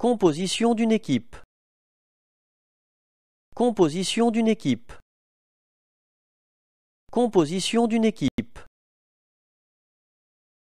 Composition d'une équipe. Composition d'une équipe. Composition d'une équipe.